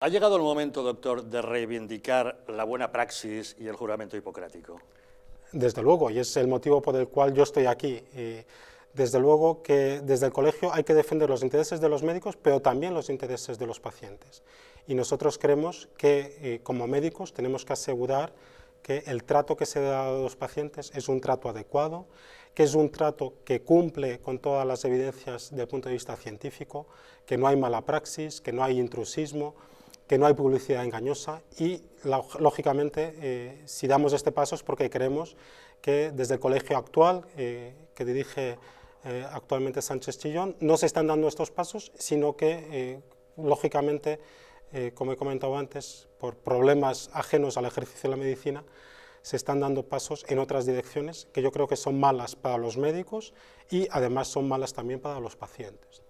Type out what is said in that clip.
Ha llegado el momento, doctor, de reivindicar la buena praxis y el juramento hipocrático. Desde luego, y es el motivo por el cual yo estoy aquí. Eh, desde luego que desde el colegio hay que defender los intereses de los médicos, pero también los intereses de los pacientes. Y nosotros creemos que, eh, como médicos, tenemos que asegurar que el trato que se da a los pacientes es un trato adecuado, que es un trato que cumple con todas las evidencias desde el punto de vista científico, que no hay mala praxis, que no hay intrusismo, que no hay publicidad engañosa y, lógicamente, eh, si damos este paso es porque creemos que desde el colegio actual, eh, que dirige eh, actualmente Sánchez Chillón, no se están dando estos pasos, sino que, lógicamente, como he comentado antes, por problemas ajenos al ejercicio de la medicina, se están dando pasos en otras direcciones que yo creo que son malas para los médicos y además son malas también para los pacientes.